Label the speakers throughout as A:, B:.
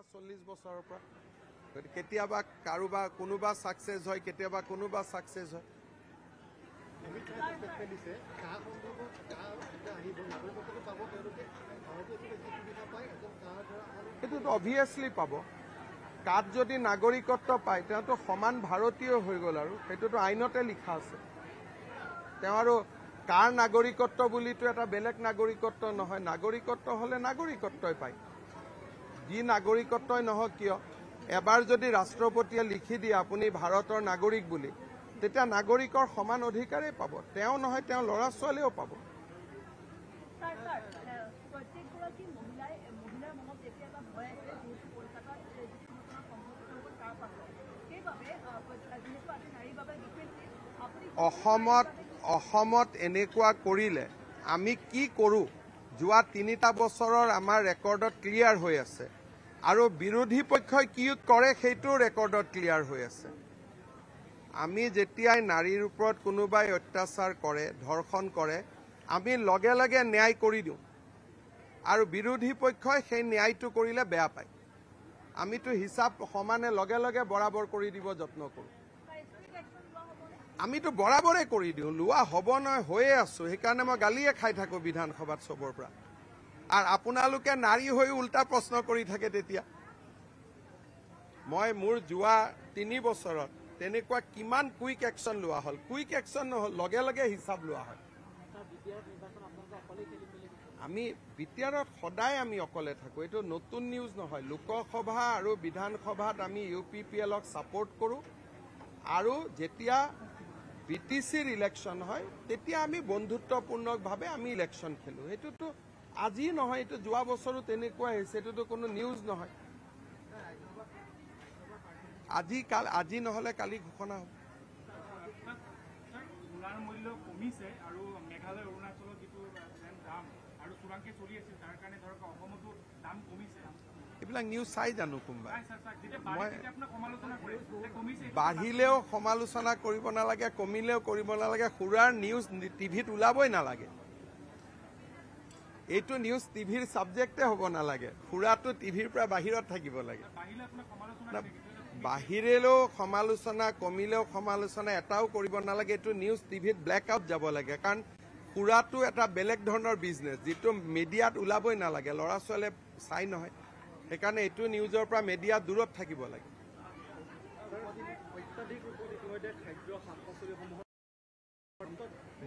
A: পৰা চল্লিছ বছৰৰ পৰা গতিকে কেতিয়াবা কাৰোবাৰ কোনোবা ছাকচেছ হয় কেতিয়াবা কোনোবা ছাকচেছ হয় এইটোতো অভিয়াছলি পাব কাত যদি নাগৰিকত্ব পায় তেওঁতো সমান ভাৰতীয় হৈ গ'ল আৰু সেইটোতো আইনতে লিখা আছে তেওঁ আৰু কাৰ নাগৰিকত্ব বুলিতো এটা বেলেগ নাগৰিকত্ব নহয় নাগৰিকত্ব হ'লে নাগৰিকত্বই পায় যি নাগৰিকত্বই নহওক কিয় এবাৰ যদি ৰাষ্ট্ৰপতিয়ে লিখি দিয়ে আপুনি ভাৰতৰ নাগৰিক বুলি তেতিয়া নাগৰিকৰ সমান অধিকাৰেই পাব তেওঁ নহয় তেওঁ ল'ৰা ছোৱালীয়েও পাব অসমত অসমত এনেকুৱা কৰিলে আমি কি কৰোঁ যোৱা তিনিটা বছৰৰ আমাৰ ৰেকৰ্ডত ক্লিয়াৰ হৈ আছে আৰু বিৰোধী পক্ষই কি কৰে সেইটো ৰেকৰ্ডত ক্লিয়াৰ হৈ আছে আমি যেতিয়াই নাৰীৰ ওপৰত কোনোবাই অত্যাচাৰ কৰে ধৰ্ষণ কৰে আমি লগে লগে ন্যায় কৰি দিওঁ আৰু বিৰোধী পক্ষই সেই ন্যায়টো কৰিলে বেয়া পায় আমিতো হিচাপ সমানে লগে লগে বৰাবৰ কৰি দিব যত্ন কৰোঁ আমিতো বৰাবৰে কৰি দিওঁ লোৱা হ'ব নহয় হৈয়ে আছোঁ সেইকাৰণে মই গালিয়ে খাই থাকোঁ বিধানসভাত চবৰ পৰা আৰ আপনাদেৰ নাৰী হয়ে উল্টা প্ৰশ্ন কৰে থাকে তেতিয়া মই মোৰ যোৱা তিনি বছৰ তেনেকুৱা কিমান কুইক একশন লোৱা হল কুইক একশন লগে লগে হিসাব লোৱা হয় আমি বিটিআরত সদায় আমি অকলে থাকো এই নতুন নিউজ নহয় লোকসভা আর বিধানসভাত আমি ইউ পি পি এলক সাপোর্ট করো আর যেতিয়া বিটিসির ইলেকশন হয় তেতিয়া আমি বন্ধুত্বপূর্ণভাবে আমি ইলেকশন খেলো এইটো আজি নহয় এইটো যোৱা বছৰো তেনেকুৱা হৈছে এইটোতো কোনো নিউজ নহয় আজি কাল আজি নহলে কালি ঘোষণা হ'ব এইবিলাক নিউজ চাই জানো কোনোবা বাঢ়িলেও সমালোচনা কৰিব নালাগে কমিলেও কৰিব নালাগে সুৰাৰ নিউজ টিভিত ওলাবই নালাগে এইটো নিউজ টিভিৰ ছাবজেক্টে হ'ব নালাগে সুৰাটো টিভিৰ পৰা বাহিৰত থাকিব লাগে বাহিৰেলেও সমালোচনা কমিলেও সমালোচনা এটাও কৰিব নালাগে এইটো নিউজ টিভিত ব্লেক আউট যাব লাগে কাৰণ সুৰাটো এটা বেলেগ ধৰণৰ বিজনেছ যিটো মিডিয়াত ওলাবই নালাগে ল'ৰা ছোৱালীয়ে চাই নহয় সেইকাৰণে এইটো নিউজৰ পৰা মিডিয়া দূৰত থাকিব লাগে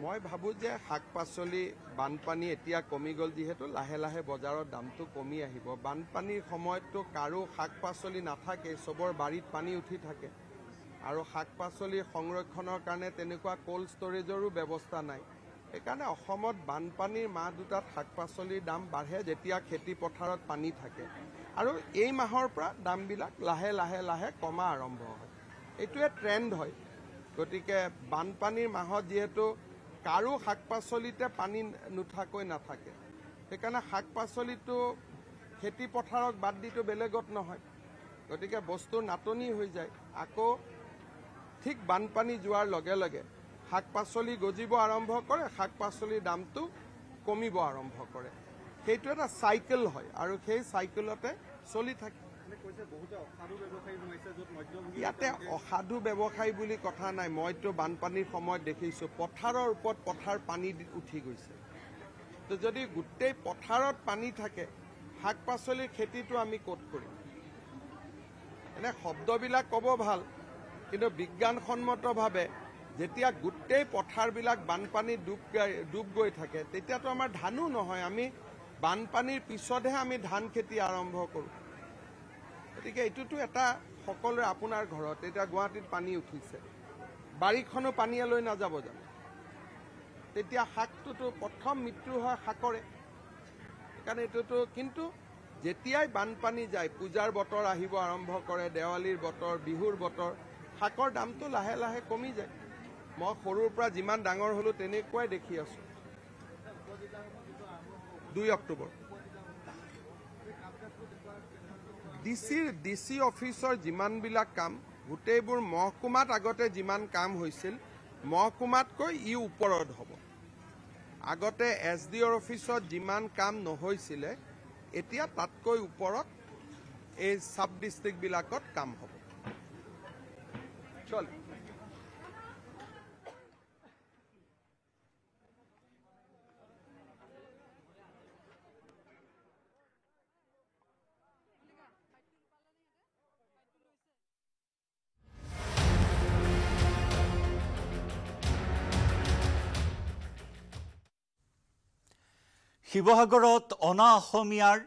A: মই ভাবোঁ যে শাক পাচলি বানপানী এতিয়া কমি গ'ল যিহেতু লাহে লাহে বজাৰৰ দামটো কমি আহিব বানপানীৰ সময়ততো কাৰো শাক পাচলি নাথাকে চবৰ বাৰীত পানী উঠি থাকে আৰু শাক পাচলি সংৰক্ষণৰ কাৰণে তেনেকুৱা ক'ল্ড ষ্টৰেজৰো ব্যৱস্থা নাই সেইকাৰণে অসমত বানপানীৰ মাহ দুটাত শাক পাচলিৰ দাম বাঢ়ে যেতিয়া খেতিপথাৰত পানী থাকে আৰু এই মাহৰ পৰা দামবিলাক লাহে লাহে লাহে কমা আৰম্ভ হয় এইটোৱে ট্ৰেণ্ড হয় গতিকে বানপানীৰ মাহত যিহেতু কাৰো শাক পাচলিতে পানী নোথাকৈ নাথাকে সেইকাৰণে শাক পাচলিটো খেতিপথাৰক বাদ দিটো বেলেগত নহয় গতিকে বস্তুৰ নাটনি হৈ যায় আকৌ ঠিক বানপানী যোৱাৰ লগে লগে শাক পাচলি গজিব আৰম্ভ কৰে শাক পাচলিৰ দামটো কমিব আৰম্ভ কৰে সেইটো এটা চাইকেল হয় আৰু সেই চাইকেলতে চলি থাকে ইয়াতে অসাধু ব্যৱসায় বুলি কথা নাই মইতো বানপানীৰ সময়ত দেখিছোঁ পথাৰৰ ওপৰত পথাৰ পানী উঠি গৈছে তো যদি গোটেই পথাৰত পানী থাকে শাক পাচলিৰ খেতিটো আমি ক'ত কৰিম এনে শব্দবিলাক ক'ব ভাল কিন্তু বিজ্ঞানসন্মতভাৱে যেতিয়া গোটেই পথাৰবিলাক বানপানী ডুব ডুব গৈ থাকে তেতিয়াতো আমাৰ ধানো নহয় আমি বানপানীৰ পিছতহে আমি ধান খেতি আৰম্ভ কৰোঁ গতিকে এইটোতো এটা সকলোৱে আপোনাৰ ঘৰত এতিয়া গুৱাহাটীত পানী উঠিছে বাৰীখনো লৈ নাযাব জানো তেতিয়া শাকটোতো প্ৰথম মৃত্যু হয় শাকৰে সেইকাৰণে এইটোতো কিন্তু যেতিয়াই বানপানী যায় পূজাৰ বতৰ আহিব আৰম্ভ কৰে দেৱালীৰ বতৰ বিহুৰ বতৰ শাকৰ দামটো লাহে লাহে কমি যায় মই সৰুৰ পৰা যিমান ডাঙৰ হ'লোঁ তেনেকুৱাই দেখি আছোঁ দুই অক্টোবৰ ডি চিৰ ডি চি অফিচৰ যিমানবিলাক কাম গোটেইবোৰ মহকুমাত আগতে যিমান কাম হৈছিল মহকুমাতকৈ ই ওপৰত হ'ব আগতে এছ ডি অ'ৰ অফিচত যিমান কাম নহৈছিলে এতিয়া তাতকৈ ওপৰত এই ছাব ডিষ্ট্ৰিক্টবিলাকত কাম হ'ব চলি
B: শিৱসাগৰত অনা অসমীয়াৰ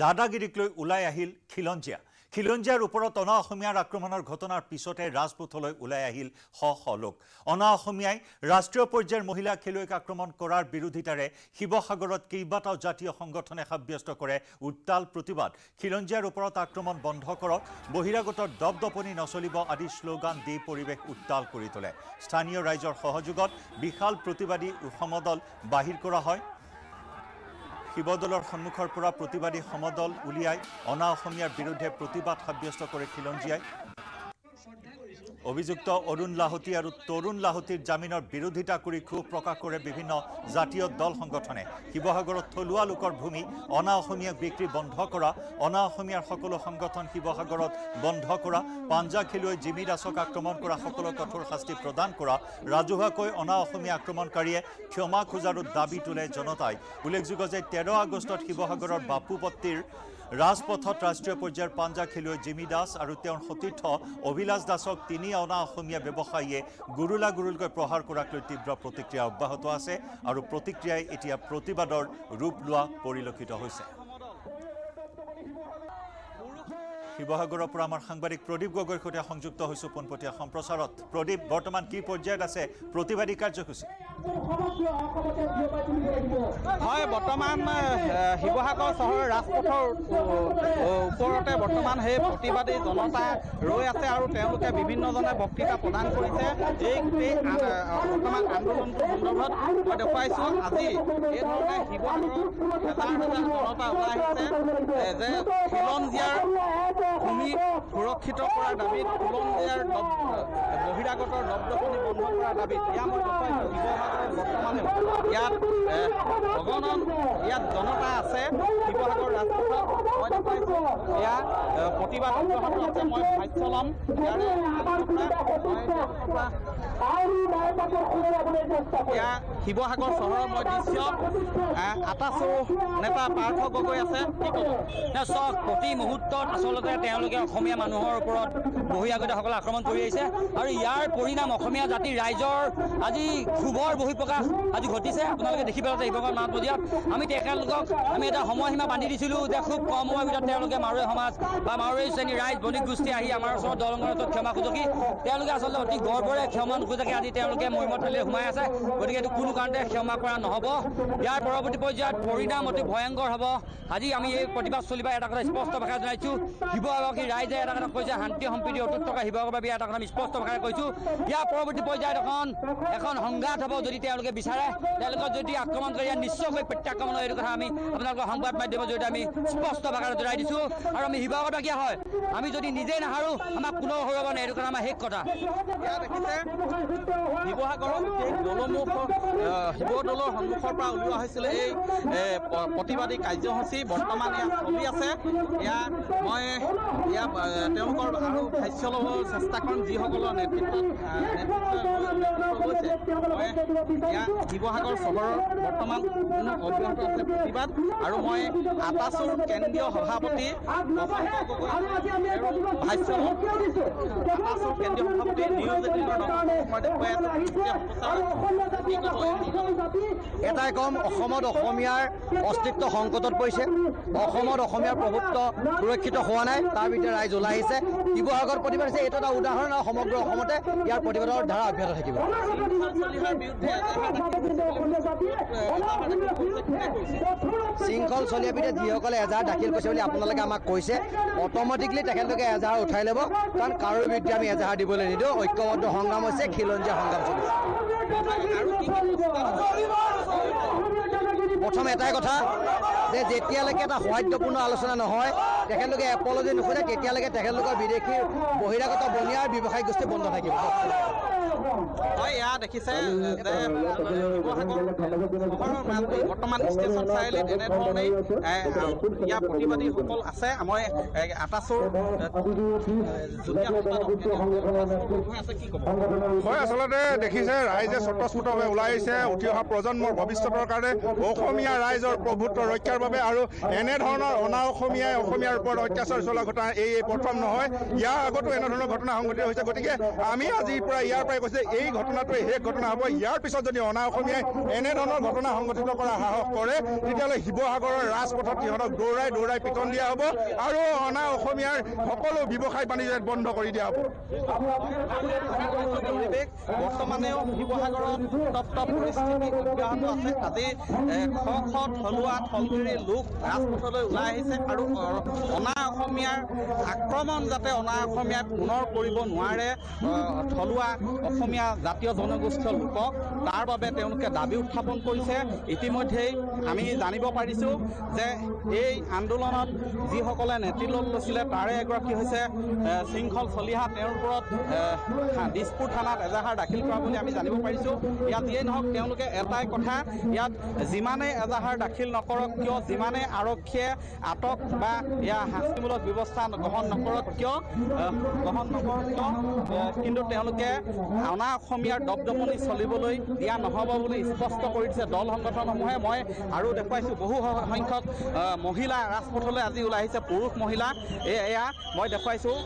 B: দাদাগিৰিক লৈ ওলাই আহিল খিলঞ্জীয়া খিলঞ্জীয়াৰ ওপৰত অনা অসমীয়াৰ আক্ৰমণৰ ঘটনাৰ পিছতে ৰাজপথলৈ ওলাই আহিল শ শ লোক অনা অসমীয়াই ৰাষ্ট্ৰীয় পৰ্যায়ৰ মহিলা খেলুৱৈক আক্ৰমণ কৰাৰ বিৰোধিতাৰে শিৱসাগৰত কেইবাটাও জাতীয় সংগঠনে সাব্যস্ত কৰে উত্তাল প্ৰতিবাদ খিলঞ্জীয়াৰ ওপৰত আক্ৰমণ বন্ধ কৰক বহিৰাগতৰ দপদপনি নচলিব আদি শ্লোগান দি পৰিৱেশ উত্তাল কৰি তোলে স্থানীয় ৰাইজৰ সহযোগত বিশাল প্ৰতিবাদী সমদল বাহিৰ কৰা হয় শিৱদৌলৰ সন্মুখৰ পৰা প্ৰতিবাদী সমদল উলিয়াই অনা অসমীয়াৰ বিৰুদ্ধে প্ৰতিবাদ সাব্যস্ত কৰে খিলঞ্জীয়াই অভিযুক্ত অৰুণ লাহতি আৰু তৰুণ লাহতিৰ জামিনৰ বিৰোধিতা কৰি ক্ষোভ প্ৰকাশ কৰে বিভিন্ন জাতীয় দল সংগঠনে শিবসাগৰ থলুৱা লোকৰ ভূমি অনাঅসমীয় বিক্ৰী বন্ধ কৰা অনাঅসমীয়াৰ সকলো সংগঠন শিবসাগৰ বন্ধ কৰা পাঞ্জা খেলুৱৈ জিমি দাসক আক্ৰমণ কৰা সকলো কঠোৰ শাস্তি প্ৰদান কৰা কৰা ৰাজহুয়াক অনাঅসমীয় আক্ৰমণকাৰিয়ে ক্ষমা খোঁজাৰ দাবী তোলে জনতাই উল্লেখযোগ্য যে তেৰো আগষ্টত শিবসাগৰেৰ বাপুপত্তিৰ ৰাজপথত ৰাষ্ট্ৰীয় পৰ্যায়ৰ পাঞ্জা খেলুৱৈ জিমি দাস আৰু তেওঁৰ সতীৰ্থ অভিলাষ দাসক তিনি অনা অসমীয়া ব্যৱসায়ীয়ে গুৰুলা গুৰুলকৈ প্ৰহাৰ কৰাক লৈ তীব্ৰ প্ৰতিক্ৰিয়া অব্যাহত আছে আৰু প্ৰতিক্ৰিয়াই এতিয়া প্ৰতিবাদৰ ৰূপ লোৱা পৰিলক্ষিত হৈছে শিৱসাগৰৰ পৰা আমাৰ সাংবাদিক প্ৰদীপ গগৈৰ সৈতে সংযুক্ত হৈছোঁ পোনপটীয়া সম্প্ৰচাৰত প্ৰদীপ বৰ্তমান কি পৰ্যায়ত আছে প্ৰতিবাদী কাৰ্যসূচী
C: হয় বৰ্তমান
D: শিৱসাগৰ চহৰৰ ৰাজপথৰ ওপৰতে বৰ্তমান সেই প্ৰতিবাদী জনতা ৰৈ আছে আৰু তেওঁলোকে বিভিন্নজনে বক্তৃতা প্ৰদান কৰিছে এই গোটেই বৰ্তমান আন্দোলনটোৰ সন্দৰ্ভত মই দেখুৱাইছোঁ আজি এই ধৰণে শিৱসাগৰ হেজাৰ হেজাৰ জনতা ওলাই আহিছে যে খিলঞ্জীয়াৰ ভূমি সুৰক্ষিত কৰাৰ দাবীত কুলম্বিয়াৰ বহিৰাগতৰ দপ্তৰখিনি বন্ধ কৰাৰ দাবীত এয়া মই দেখুৱাইছোঁ শিৱসাগৰৰ বৰ্তমানেও ইয়াত জগনন ইয়াত জনতা আছে শিৱসাগৰ ৰাজপথত মই দেখুৱাইছোঁ এয়া প্ৰতিবাদ অব্যাহত আছে মই ভাষ্য ল'ম ইয়াৰে এয়া শিৱসাগৰ চহৰৰ মই দৃশ্য আটাচো
E: নেতা পাৰ্থ গগৈ আছে কি ক'ব প্ৰতি মুহূৰ্তত আচলতে তেওঁলোকে অসমীয়া মানুহৰ ওপৰত বহি বহিৰাগতসকলে আক্ৰমণ কৰি আহিছে আৰু ইয়াৰ পৰিণাম অসমীয়া জাতিৰ ৰাইজৰ আজি ক্ষোভৰ প্ৰকাশ আজি ঘটিছে আপোনালোকে দেখি পেলাইছে শিৱসাগৰ মাজ মাহমজিয়াত আমি তেখেতলোকক আমি এটা সময়সীমা বান্ধি দিছিলোঁ যে খুব কম সময়ৰ ভিতৰত তেওঁলোকে মাৰুৱৈ সমাজ বা মাৰুৱৈ শ্ৰেণীৰ ৰাইজ বণিক গোষ্ঠী আহি আমাৰ ওচৰত দলংখনত ক্ষমা খোজকি তেওঁলোকে আচলতে অতি গৰ্বৰে ক্ষমা নোখোজাকৈ আজি তেওঁলোকে মৰ্মথালীলৈ সোমাই আছে গতিকে এইটো কোনো কাৰণতে ক্ষমা কৰা নহ'ব ইয়াৰ পৰৱৰ্তী পৰ্যায়ত পৰিণাম অতি ভয়ংকৰ হ'ব আজি আমি এই প্ৰতিবাদ চলিবা এটা কথা স্পষ্ট ভাষা জনাইছোঁ শিৱসাগী ৰাইজে এটা কথা কৈছে শান্তি সম্প্ৰীতি অটুত থকা শিৱসাগৰবাসী এটা কথা আমি স্পষ্ট ভাষাৰে কৈছোঁ ইয়াৰ পৰৱৰ্তী পৰ্যায়ত এখন এখন সংঘাত হ'ব যদি তেওঁলোকে বিচাৰে তেওঁলোকক যদি আক্ৰমণ কৰি ইয়াত নিশ্চয়কৈ প্ৰত্যাক্ৰমণ হয় এইটো কথা আমি আপোনালোকৰ সংবাদ মাধ্যমৰ জৰিয়তে আমি স্পষ্ট ভাষাৰে জনাই দিছোঁ আৰু আমি শিৱসাগৰবাসী হয় আমি যদি নিজে নাহাৰোঁ আমাক কোনো হ'ব নাই এইটো কথা আমাৰ শেষ কথা
D: শিৱসাগৰৰ শিৱদৌলৰ সন্মুখৰ পৰা ওলোৱা হৈছিলে এই প্ৰতিবাদী কাৰ্যসূচী বৰ্তমান ইয়াত চলি আছে ইয়াত মই তেওঁলোকৰ আৰু ভাষ্য ল'ব যিসকলৰ নেতৃত্ব শিৱসাগৰ চহৰৰ বৰ্তমান অব্যাহত আছে প্ৰতিবাদ আৰু মই আটাচৰ কেন্দ্ৰীয় সভাপতি গগৈ ভাষ্য লওঁ আটাচৰ
F: কেন্দ্ৰীয় সভাপতি নিউজ
D: এটাই কম অসমত অসমীয়াৰ অস্তিত্ব
E: সংকটত পৰিছে অসমত অসমীয়াৰ প্ৰভুত্ব সুৰক্ষিত হোৱা নাই তাৰ ভিতৰত ৰাইজ ওলাই আহিছে শিৱসাগৰ প্ৰতিবাদ হৈছে এইটো এটা উদাহৰণ আৰু সমগ্ৰ অসমতে ইয়াৰ প্ৰতিবাদৰ ধাৰা অব্যাহত থাকিব শৃংখল চলিয়া পিঠে যিসকলে এজাহাৰ দাখিল কৰিছে বুলি আপোনালোকে আমাক কৈছে অট'মেটিকলি তেখেতলোকে এজাহাৰ উঠাই
F: ল'ব কাৰণ কাৰো বিৰুদ্ধে আমি এজাহাৰ দিবলৈ নিদিওঁ ঐক্যবদ্ধ সংগ্ৰাম হৈছে খিলঞ্জীয়া সংগ্ৰাম
E: চলিছে প্ৰথম এটাই কথা
F: যে যেতিয়ালৈকে এটা সৌহাৰ্দ্যপূৰ্ণ আলোচনা নহয় তেখেতলোকে এপলজি নোখোজে তেতিয়ালৈকে তেখেতলোকৰ বিদেশী বহিৰাগত বনিয়াৰ ব্যৱসায়িক গোষ্ঠী বন্ধ থাকিব
D: বৰ্তমান ষ্টেচন চাৰিআলিত এনেধৰণে ইয়াৰ প্ৰতিবাদীসকল আছে মই আটাচোৰ
E: আচলতে দেখিছে
A: ৰাইজে
G: স্বতঃস্ফূৰ্তভাৱে ওলাই আহিছে উঠি অহা প্ৰজন্মৰ ভৱিষ্যতৰ কাৰণে অসমীয়া ৰাইজৰ প্ৰভুত্ব ৰক্ষাৰ বাবে আৰু এনেধৰণৰ অনা অসমীয়াই অসমীয়াৰ ওপৰত অত্যাচাৰ চলোৱা ঘটনা এই প্ৰথম নহয় ইয়াৰ আগতো এনেধৰণৰ ঘটনা সংঘটিত হৈছে গতিকে আমি আজিৰ পৰা ইয়াৰ পৰাই যে এই ঘটনাটোৱে শেষ ঘটনা হ'ব ইয়াৰ পিছত যদি অনাঅসমীয়াই এনেধৰণৰ ঘটনা সংঘটিত কৰা সাহস কৰে তেতিয়াহ'লে শিৱসাগৰৰ ৰাজপথত সিহঁতক দৌৰাই দৌৰাই পিটন দিয়া হ'ব আৰু অনা অসমীয়াৰ সকলো ব্যৱসায়
C: বাণিজ্য বন্ধ কৰি দিয়া হ'ব
D: বৰ্তমানেও শিৱসাগৰত তপ্ত পৰিস্থিতি অব্যাহত আছে আজি শ শ থলুৱা থলুৱীৰ লোক ৰাজপথলৈ ওলাই আহিছে আৰু অনা অসমীয়াৰ আক্ৰমণ যাতে অনা অসমীয়াই পুনৰ কৰিব নোৱাৰে থলুৱা অসমীয়া জাতীয় জনগোষ্ঠীয় লোকক তাৰ বাবে তেওঁলোকে দাবী উত্থাপন কৰিছে ইতিমধ্যেই আমি জানিব পাৰিছোঁ যে এই আন্দোলনত যিসকলে নেতৃত্ব লৈছিলে তাৰে এগৰাকী হৈছে শৃংখল চলিহা তেওঁৰ ওপৰত দিছপুৰ থানাত এজাহাৰ দাখিল কৰা বুলি আমি জানিব পাৰিছোঁ ইয়াত যিয়েই নহওক তেওঁলোকে এটাই কথা ইয়াত যিমানেই এজাহাৰ দাখিল নকৰক কিয় যিমানেই আৰক্ষীয়ে আটক বা ইয়াৰ শাস্তিমূলক ব্যৱস্থা গ্ৰহণ নকৰক কিয় গ্ৰহণ নকৰক কিয় কিন্তু তেওঁলোকে অনা অসমীয়াৰ দপদপনি চলিবলৈ দিয়া নহ'ব বুলি স্পষ্ট কৰি দিছে দল সংগঠনসমূহে মই আৰু দেখুৱাইছোঁ বহু সংখ্যক মহিলা ৰাজপথলৈ আজি ওলাই আহিছে পুৰুষ মহিলা এয়া মই দেখুৱাইছোঁ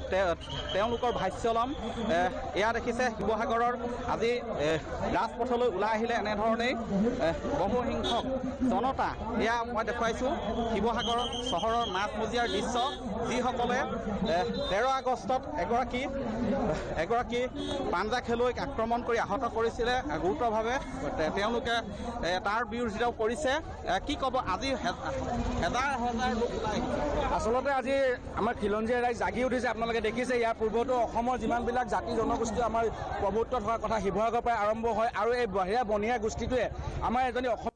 D: তেওঁলোকৰ ভাষ্য ল'ম এয়া দেখিছে শিৱসাগৰৰ আজি ৰাজপথলৈ ওলাই আহিলে এনেধৰণেই বহুসংখ্যক জনতা এয়া মই দেখুৱাইছোঁ শিৱসাগৰ চহৰৰ মাছমজিয়াৰ দৃশ্য যিসকলে তেৰ আগষ্টত এগৰাকী এগৰাকী পাঞ্জা খেলুৱৈক আক্ৰমণ কৰি আহত কৰিছিলে গুৰুতৰভাৱে তেওঁলোকে তাৰ বিৰোধিতাও কৰিছে কি ক'ব আজি হেজাৰ হেজাৰ আচলতে আজি আমাৰ খিলঞ্জীয়া ৰাইজ জাগি উঠিছে আপোনালোকে দেখিছে
C: ইয়াৰ পূৰ্বতো অসমৰ যিমানবিলাক জাতি জনগোষ্ঠী আমাৰ প্ৰভুত্ব থকা কথা শিৱসাগৰ পৰাই আৰম্ভ হয় আৰু এই বাহিৰা বনীয়া গোষ্ঠীটোৱে আমাৰ এজনী অসম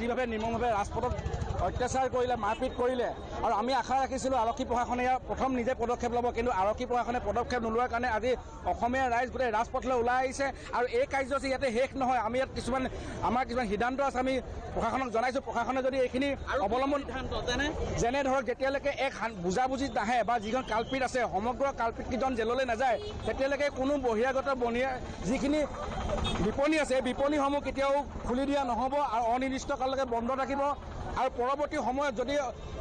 C: যিভাৱে নিৰ্মমভাৱে ৰাজপথত অত্যাচাৰ কৰিলে মাৰপিট কৰিলে আৰু আমি আশা ৰাখিছিলোঁ আৰক্ষী প্ৰশাসনে ইয়াৰ প্ৰথম নিজে পদক্ষেপ ল'ব কিন্তু আৰক্ষী প্ৰশাসনে পদক্ষেপ নোলোৱাৰ কাৰণে আজি অসমীয়া ৰাইজ গোটেই ৰাজপথলৈ ওলাই আহিছে আৰু এই কাৰ্য কাৰ্যসূচী ইয়াতে শেষ নহয় আমি ইয়াত কিছুমান আমাৰ কিছুমান সিদ্ধান্ত আছে আমি প্ৰশাসনক জনাইছোঁ প্ৰশাসনে যদি এইখিনি অৱলম্বন যেনে ধৰক যেতিয়ালৈকে এক বুজাবুজি নাহে বা যিখন কাল্পিত আছে সমগ্ৰ কাল্পিতকেইজন জেললৈ নাযায় তেতিয়ালৈকে কোনো বহিৰাগত বনিয়া যিখিনি বিপণী আছে এই বিপণীসমূহ কেতিয়াও খুলি দিয়া নহ'ব আৰু অনিৰ্দিষ্টকাললৈকে বন্ধ থাকিব আৰু পৰৱৰ্তী সময়ত যদি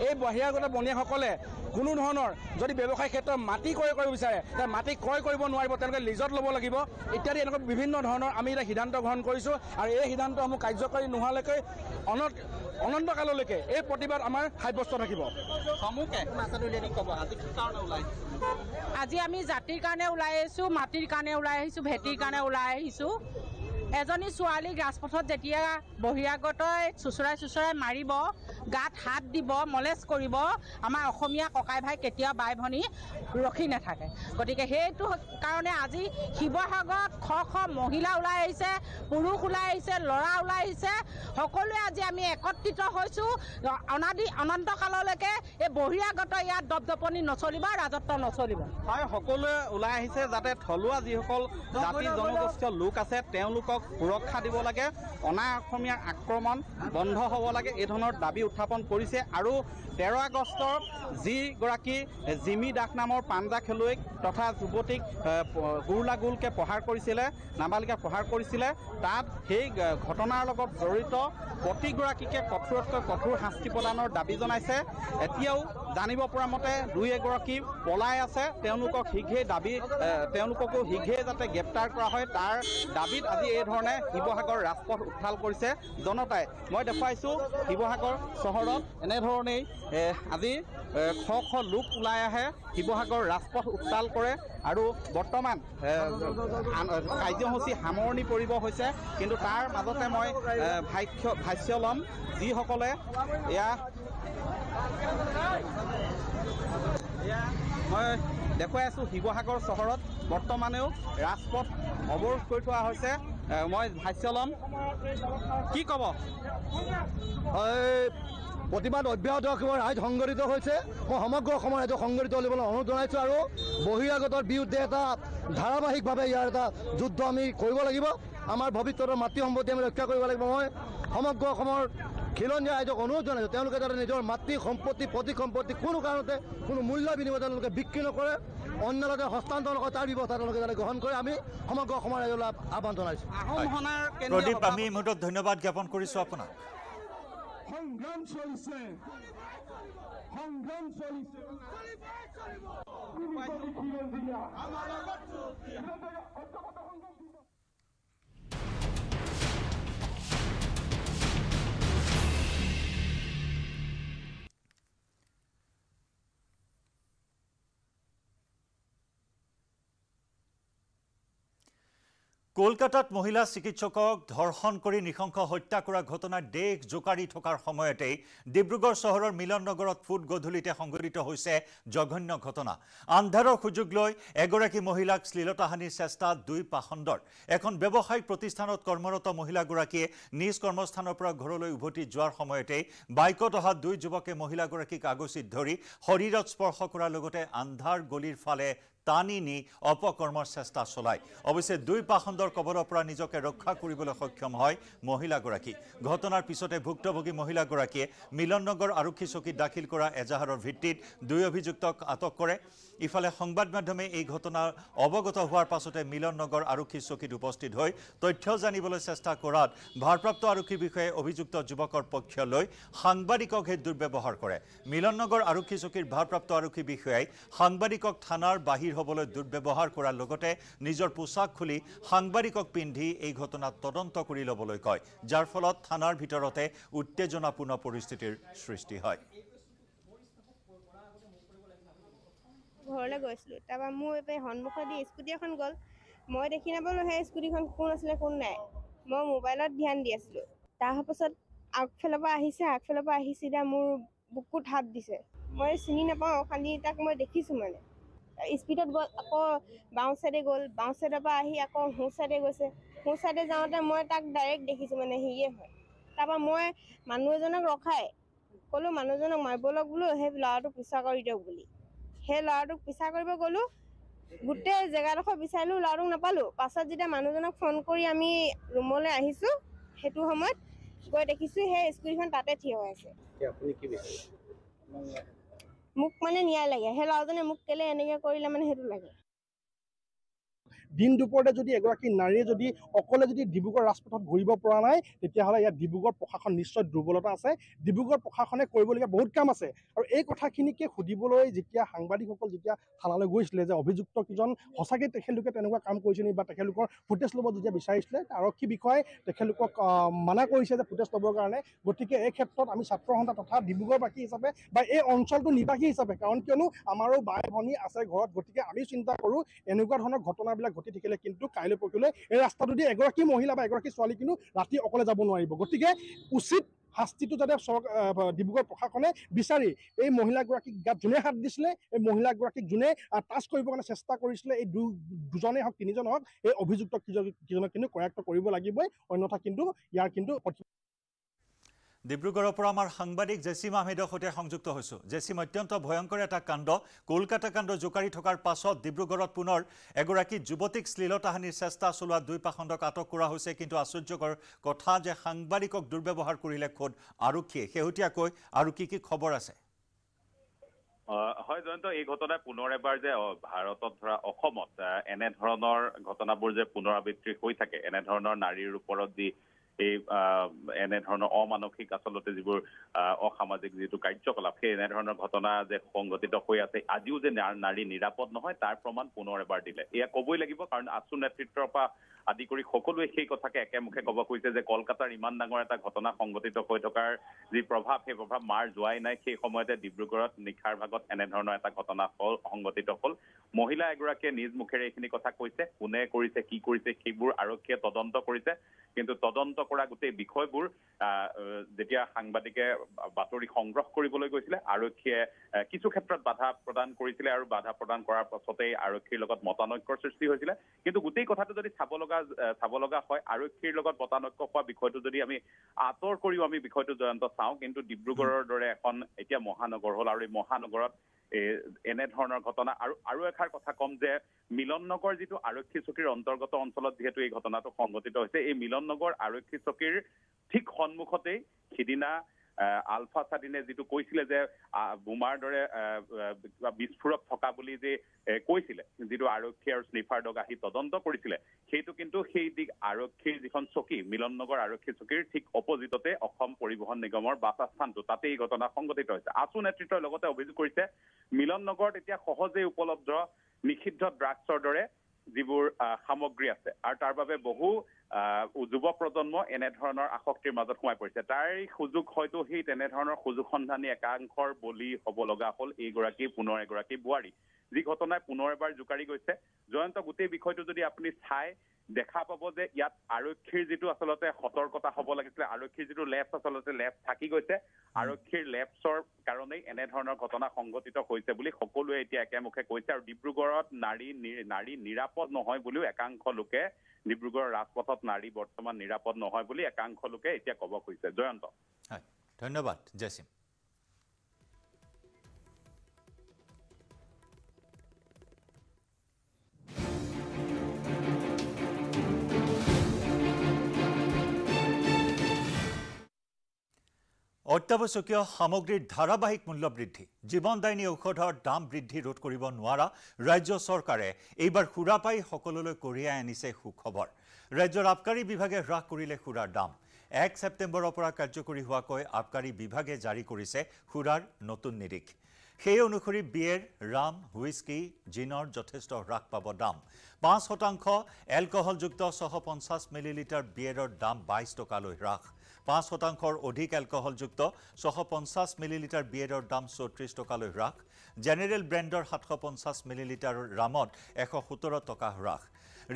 C: এই বহিৰাগত বনীয়াসকলে কোনো ধৰণৰ যদি ব্যৱসায় ক্ষেত্ৰত মাটি ক্ৰয় কৰিব বিচাৰে তে মাটি ক্ৰয় কৰিব নোৱাৰিব তেওঁলোকে লিজত ল'ব লাগিব ইত্যাদি এনেকুৱা বিভিন্ন ধৰণৰ আমি এটা সিদ্ধান্ত গ্ৰহণ কৰিছোঁ আৰু এই সিদ্ধান্তসমূহ কাৰ্যকৰী নোহোৱালৈকে অনত অনন্তকাললৈকে এই প্ৰতিবাদ
D: আমাৰ সাব্যস্ত থাকিব আজি আমি জাতিৰ কাৰণে ওলাই আহিছোঁ মাটিৰ কাৰণে ওলাই আহিছোঁ ভেটিৰ কাৰণে ওলাই আহিছোঁ এজনী ছোৱালীক ৰাজপথত যেতিয়া বহিৰাগতই চোঁচৰাই চোঁচৰাই মাৰিব গাত হাত দিব মলেজ কৰিব আমাৰ অসমীয়া ককাই ভাই কেতিয়াও বাই ভনী ৰখি নাথাকে গতিকে সেইটো কাৰণে আজি শিৱসাগৰত শ শ মহিলা ওলাই আহিছে পুৰুষ ওলাই আহিছে ল'ৰা ওলাই আহিছে সকলোৱে আজি আমি একত্ৰিত হৈছোঁ অনাদি অনন্তকাললৈকে এই বহিৰাগত ইয়াত দপদপনি নচলিব ৰাজত্ব নচলিব হয় সকলোৱে ওলাই আহিছে যাতে থলুৱা যিসকল জাতি জনগোষ্ঠীয় লোক আছে তেওঁলোকক অসমীয়াসকলক সুৰক্ষা দিব লাগে অনা অসমীয়াৰ আক্ৰমণ বন্ধ হ'ব লাগে এই ধৰণৰ দাবী উত্থাপন কৰিছে আৰু তেৰ আগষ্টৰ যিগৰাকী জিমি দাস নামৰ পাঞ্জা খেলুৱৈক তথা যুৱতীক গুৰলা গুলকৈ প্ৰহাৰ কৰিছিলে নাবালিকা প্ৰহাৰ কৰিছিলে তাত সেই ঘটনাৰ লগত জড়িত প্ৰতিগৰাকীকে কঠোৰতকৈ কঠোৰ শাস্তি প্ৰদানৰ দাবী জনাইছে এতিয়াও জানিব পৰা মতে দুই এগৰাকী পলাই আছে তেওঁলোকক শীঘ্ৰেই দাবী তেওঁলোককো শীঘ্ৰেই যাতে গ্ৰেপ্তাৰ কৰা হয় তাৰ দাবীত আজি এই ধৰণে শিৱসাগৰ ৰাজপথ উত্থাল কৰিছে জনতাই মই দেখুৱাইছোঁ শিৱসাগৰ চহৰত এনেধৰণেই আজি শ শ লোক ওলাই আহে শিৱসাগৰ ৰাজপথ উত্তাল কৰে আৰু বৰ্তমান কাৰ্যসূচী সামৰণি পৰিব হৈছে কিন্তু তাৰ মাজতে মই ভাষ্য ভাষ্য ল'ম যিসকলে এয়া মই দেখুৱাই আছোঁ শিৱসাগৰ চহৰত বৰ্তমানেও ৰাজপথ অৱৰোধ কৰি থোৱা হৈছে মই ভাষ্য ল'ম কি ক'ব
H: প্ৰতিবাদ অব্যাহত ৰাখিব ৰাইজ সংগঠিত হৈছে মই সমগ্ৰ অসমৰ ৰাইজক সংগঠিত হ'বলৈ অনুৰোধ জনাইছোঁ আৰু বহিৰাগতৰ বিৰুদ্ধে এটা ধাৰাবাহিকভাৱে ইয়াৰ এটা যুদ্ধ আমি কৰিব লাগিব আমাৰ ভৱিষ্যতৰ মাতৃ সম্পত্তি আমি ৰক্ষা কৰিব লাগিব মই সমগ্ৰ অসমৰ খিলঞ্জীয়া ৰাইজক অনুৰোধ জনাইছো তেওঁলোকে যাতে নিজৰ মাতৃ সম্পত্তি প্ৰতীক সম্পত্তি কোনো কাৰণতে কোনো মূল্য বিনিময় তেওঁলোকে বিক্ৰী নকৰে অন্য লগতে হস্তান্তৰ লগত তাৰ ব্যৱস্থা তেওঁলোকে যাতে গ্ৰহণ কৰে আমি সমগ্ৰ অসমৰ ৰাইজলৈ আহ্বান জনাইছো
B: আমি এই ধন্যবাদ জ্ঞাপন কৰিছো আপোনাক কলকাতাত মহিলা চিকিৎসকক ধৰ্ষণ কৰি নিসংখ হত্যা কৰা ঘটনা দেখ জোকাৰি থকাৰ সময়তেই ডিব্ৰুগড় চহৰৰ মিলন নগৰত ফুট গধূলিতে সংঘটিত হৈছে জঘন্য ঘটনা আন্ধাৰৰ সুযোগ লৈ এগৰাকী মহিলাক শ্লীলতাহানিৰ চেষ্টা দুই পাখণ্ডৰ এখন ব্যৱসায়িক প্ৰতিষ্ঠানত কৰ্মৰত মহিলাগৰাকীয়ে নিজ কৰ্মস্থানৰ পৰা ঘৰলৈ উভতি যোৱাৰ সময়তেই বাইকত অহা দুই যুৱকে মহিলাগৰাকীক আগচিত ধৰি শৰীৰত স্পৰ্শ কৰাৰ লগতে আন্ধাৰ গলিৰ ফালে টানি নি অপকৰ্মৰ চেষ্টা চলায় অৱশ্যে দুই পাখণ্ডৰ কবলৰ পৰা নিজকে ৰক্ষা কৰিবলৈ সক্ষম হয় মহিলাগৰাকী ঘটনাৰ পিছতে ভুক্তভোগী মহিলাগৰাকীয়ে মিলন নগৰ আৰক্ষী চকীত দাখিল কৰা এজাহাৰৰ ভিত্তিত দুই অভিযুক্তক আটক কৰে ইফালে সংবাদ মাধ্যমে এই ঘটনা অৱগত হোৱাৰ পাছতে মিলন নগৰ আৰক্ষী চকীত উপস্থিত হৈ তথ্য জানিবলৈ চেষ্টা কৰাত ভাৰপ্ৰাপ্ত আৰক্ষী বিষয়াই অভিযুক্ত যুৱকৰ পক্ষ লৈ সাংবাদিককহে দুৰ্ব্যৱহাৰ কৰে মিলন নগৰ আৰক্ষী চকীৰ ভাৰপ্ৰাপ্ত আৰক্ষী বিষয়াই সাংবাদিকক থানাৰ বাহিৰ গভীৰ হবলৈ দুৰ্ব্যবহাৰ কৰাৰ লগতে নিজৰ পোছাক খুলি সাংবাদিকক পিন্ধি এই ঘটনা তদন্ত করে লবলৈ কয় যার ফলত থানার ভিতরতে উত্তেজনাপূর্ণ পরিস্থিতির সৃষ্টি হয়
G: সন্মুখত স্কুটি এখন গ'ল মই দেখি নাপালোঁ সেই স্কুটিখন কোন আছিলে কোন নাই মই মোবাইলত ধ্যান দি আছিলোঁ তাৰপাছত আগফালৰ পৰা আহিছে আগফালৰ পৰা আহি চিধা মোৰ বুকুত হাত দিছে মই চিনি নাপাওঁ খালি তাক মই দেখিছোঁ মানে স্পীডত গ'ল আকৌ বাওঁ চাইডে গ'ল বাওঁ চাইডৰ পৰা আহি আকৌ সোঁ চাইডে গৈছে সোঁ চাইডে যাওঁতে মই তাক ডাইৰেক্ট দেখিছোঁ মানে হেৰিয়ে হয় তাৰপৰা মই মানুহ এজনক ৰখাই ক'লোঁ মানুহজনক মাৰিব লওক বোলো সেই ল'ৰাটোক পিছা কৰি দিয়ক বুলি সেই ল'ৰাটোক পিছা কৰিব গ'লোঁ গোটেই জেগাডোখৰ বিচাৰিলোঁ ল'ৰাটোক নাপালোঁ পাছত যেতিয়া মানুহজনক ফোন কৰি আমি ৰুমলৈ আহিছোঁ সেইটো সময়ত গৈ দেখিছোঁ সেই স্কুটিখন তাতে থিয় হৈ আছে মোক মানে নিয়াই লাগে সেই ল'ৰাজনে মোক কেলে এনেকে কৰিলে মানে সেইটো লাগে দিন দুপৰতে যদি এগৰাকী নাৰীয়ে যদি অকলে যদি ডিব্ৰুগড় ৰাজপথত ঘূৰিব পৰা নাই তেতিয়াহ'লে ইয়াত ডিব্ৰুগড় প্ৰশাসন নিশ্চয় দুৰ্বলতা আছে ডিব্ৰুগড় প্ৰশাসনে কৰিবলগীয়া বহুত কাম আছে আৰু এই কথাখিনিকে সুধিবলৈ যেতিয়া সাংবাদিকসকল যেতিয়া থানালৈ গৈছিলে যে অভিযুক্ত কেইজন সঁচাকৈ তেখেতলোকে তেনেকুৱা কাম কৰিছে নেকি বা তেখেতলোকৰ ফুটেজ ল'ব যেতিয়া বিচাৰিছিলে আৰক্ষী বিষয়াই তেখেতলোকক মানা কৰিছে যে ফুটেজ ল'বৰ কাৰণে গতিকে এই ক্ষেত্ৰত আমি ছাত্ৰ সন্থা তথা ডিব্ৰুগড়বাসী হিচাপে বা এই অঞ্চলটোৰ নিবাসী হিচাপে কাৰণ কিয়নো আমাৰো বাই ভনী আছে ঘৰত গতিকে আমি চিন্তা কৰোঁ এনেকুৱা ধৰণৰ ঘটনাবিলাক ভকি থাকিলে কিন্তু কাইলৈ পৰহিলৈ এই ৰাস্তাটোদি এগৰাকী মহিলা বা এগৰাকী ছোৱালী কিন্তু ৰাতি অকলে যাব নোৱাৰিব গতিকে উচিত শাস্তিটো যাতে ডিব্ৰুগড় প্ৰশাসনে বিচাৰি এই মহিলাগৰাকীক গাত যোনে হাত দিছিলে এই মহিলাগৰাকীক যোনে টাচ কৰিবৰ কাৰণে চেষ্টা কৰিছিলে এই দুজনেই হওক তিনিজন হওক এই অভিযুক্ত কিজন কিন্তু কৰায়ত্ব কৰিব লাগিবই অন্যথা কিন্তু ইয়াৰ কিন্তু
B: ডিব্ৰুগড়ৰ পৰা আমাৰ সাংবাদিক জেচিম আহমেদৰ সৈতে সংযুক্ত হৈছো জেচিম অত্যন্ত ভয়ংকৰ এটা কাণ্ড কলকাতা কাণ্ড জোকাৰি থকাৰ পাছত ডিব্ৰুগড়ত পুনৰ এগৰাকী যুৱতীক শ্লীলতাহানিৰ চেষ্টা চলোৱা দুই পাখণ্ডক আটক কৰা হৈছে কিন্তু আশ্চৰ্যকৰ কথা যে সাংবাদিকক দুৰ্ব্যৱহাৰ কৰিলে খোদ আৰক্ষীয়ে শেহতীয়াকৈ আৰু কি কি খবৰ আছে
I: হয় জয়ন্ত এই ঘটনাই পুনৰ এবাৰ যে ভাৰতত ধৰা অসমত এনেধৰণৰ ঘটনাবোৰ যে পুনৰাবৃত্তি হৈ থাকে এনেধৰণৰ নাৰীৰ ওপৰত যি এই এনেধৰণৰ অমানসিক আচলতে যিবোৰ অসামাজিক যিটো কাৰ্যকলাপ সেই এনেধৰণৰ ঘটনা যে সংঘটিত হৈ আছে আজিও যে নাৰী নিৰাপদ নহয় তাৰ প্ৰমাণ পুনৰ এবাৰ দিলে এয়া ক'বই লাগিব কাৰণ আচু নেতৃত্বৰ পৰা আদি কৰি সকলোৱে সেই কথাকে একেমুখে ক'ব খুজিছে যে কলকাতাৰ ইমান ডাঙৰ এটা ঘটনা সংঘটিত হৈ থকাৰ যি প্ৰভাৱ সেই প্ৰভাৱ মাৰ যোৱাই নাই সেই সময়তে ডিব্ৰুগড়ত নিশাৰ ভাগত এনেধৰণৰ এটা ঘটনা হ'ল সংঘটিত হ'ল মহিলা এগৰাকীয়ে নিজ মুখেৰে এইখিনি কথা কৈছে কোনে কৰিছে কি কৰিছে সেইবোৰ আৰক্ষীয়ে তদন্ত কৰিছে কিন্তু তদন্ত কৰা গোটেই বিষয়বোৰ আহ যেতিয়া সাংবাদিকে বাতৰি সংগ্ৰহ কৰিবলৈ গৈছিলে আৰক্ষীয়ে কিছু ক্ষেত্ৰত বাধা প্ৰদান কৰিছিলে আৰু বাধা প্ৰদান কৰাৰ পাছতেই আৰক্ষীৰ লগত মতানৈক্যৰ সৃষ্টি হৈছিলে কিন্তু গোটেই কথাটো যদি চাব লগা লগা চাব লগা হয় আৰক্ষীৰ লগত পতানক্য হোৱা বিষয়টো যদি আমি আঁতৰ কৰিও আমি বিষয়টো জয়ন্ত চাওঁ কিন্তু ডিব্ৰুগড়ৰ দৰে এখন এতিয়া মহানগৰ হ'ল আৰু এই মহানগৰত এনেধৰণৰ ঘটনা আৰু আৰু এষাৰ কথা ক'ম যে মিলন নগৰ যিটো আৰক্ষী চকীৰ অন্তৰ্গত অঞ্চলত যিহেতু এই ঘটনাটো সংঘটিত হৈছে এই মিলন নগৰ আৰক্ষী চকীৰ ঠিক সন্মুখতেই সিদিনা আলফা স্বাধীনে যিটো কৈছিলে যে বোমাৰ দৰে কিবা বিস্ফোৰক থকা বুলি যে কৈছিলে যিটো আৰক্ষী আৰু স্নিফাৰ ডগ আহি তদন্ত কৰিছিলে সেইটো কিন্তু সেই দিশ আৰক্ষীৰ যিখন চকী মিলন নগৰ আৰক্ষী চকীৰ ঠিক অপজিততে অসম পৰিবহন নিগমৰ বাসস্থানটো তাতে এই ঘটনা সংঘটিত হৈছে আছু নেতৃত্বই লগতে অভিযোগ কৰিছে মিলন নগৰত এতিয়া সহজেই উপলব্ধ নিষিদ্ধ ড্ৰাগছৰ দৰে যিবোৰ সামগ্ৰী আছে আৰু তাৰ বাবে বহু যুৱ প্ৰজন্ম এনেধৰণৰ আসক্তিৰ মাজত সোমাই পৰিছে তাৰ সুযোগ হয়তো সেই তেনেধৰণৰ সুযোগ সন্ধানী একাংশৰ বলি হ'ব লগা হ'ল এইগৰাকী পুনৰ এগৰাকী বোৱাৰী যি ঘটনাই পুনৰ এবাৰ জোকাৰি গৈছে জয়ন্ত গোটেই বিষয়টো যদি আপুনি চাই দেখা পাব যে ইয়াত আৰক্ষীৰ যিটো আচলতে সতৰ্কতা হ'ব লাগিছিলে আৰক্ষীৰ যিটো লেপছ আচলতে লেপ থাকি গৈছে আৰক্ষীৰ লেপছৰ কাৰণেই এনেধৰণৰ ঘটনা সংঘটিত হৈছে বুলি সকলোৱে এতিয়া একেমুখে কৈছে আৰু ডিব্ৰুগড়ত নাৰী নাৰী নিৰাপদ নহয় বুলিও একাংশ লোকে ডিব্ৰুগড়ৰ ৰাজপথত নাৰী বৰ্তমান নিৰাপদ নহয় বুলি একাংশ লোকে এতিয়া ক'ব খুজিছে জয়ন্ত
B: হয় ধন্যবাদ জয়সিম অত্যাৱশ্যকীয় সামগ্ৰীৰ ধাৰাবাহিক মূল্য বৃদ্ধি জীৱনদায়িনী ঔষধৰ দাম বৃদ্ধি ৰোধ কৰিব নোৱাৰা ৰাজ্য চৰকাৰে এইবাৰ সুৰা পাই সকলোলৈ কঢ়িয়াই আনিছে সুখবৰ ৰাজ্যৰ আবকাৰী বিভাগে হ্ৰাস কৰিলে সুৰাৰ দাম এক ছেপ্টেম্বৰৰ পৰা কাৰ্যকৰী হোৱাকৈ আবকাৰী বিভাগে জাৰি কৰিছে সুৰাৰ নতুন নিৰীখ সেই অনুসৰি বিয়েৰ ৰাম হুইস্কি জিনৰ যথেষ্ট হ্ৰাস পাব দাম পাঁচ শতাংশ এলকহলযুক্ত ছশ পঞ্চাছ মিলিলিটাৰ বিয়েৰৰ দাম বাইছ টকালৈ হ্ৰাস পাঁচ শতাংশৰ অধিক এলকহলযুক্ত ছশ পঞ্চাছ মিলিলিটাৰ বিয়েৰৰ দাম চৌত্ৰিছ টকালৈ হ্ৰাস জেনেৰেল ব্ৰেণ্ডৰ সাতশ পঞ্চাছ মিলিলিটাৰৰ ৰামত এশ সোতৰ টকা হ্ৰাস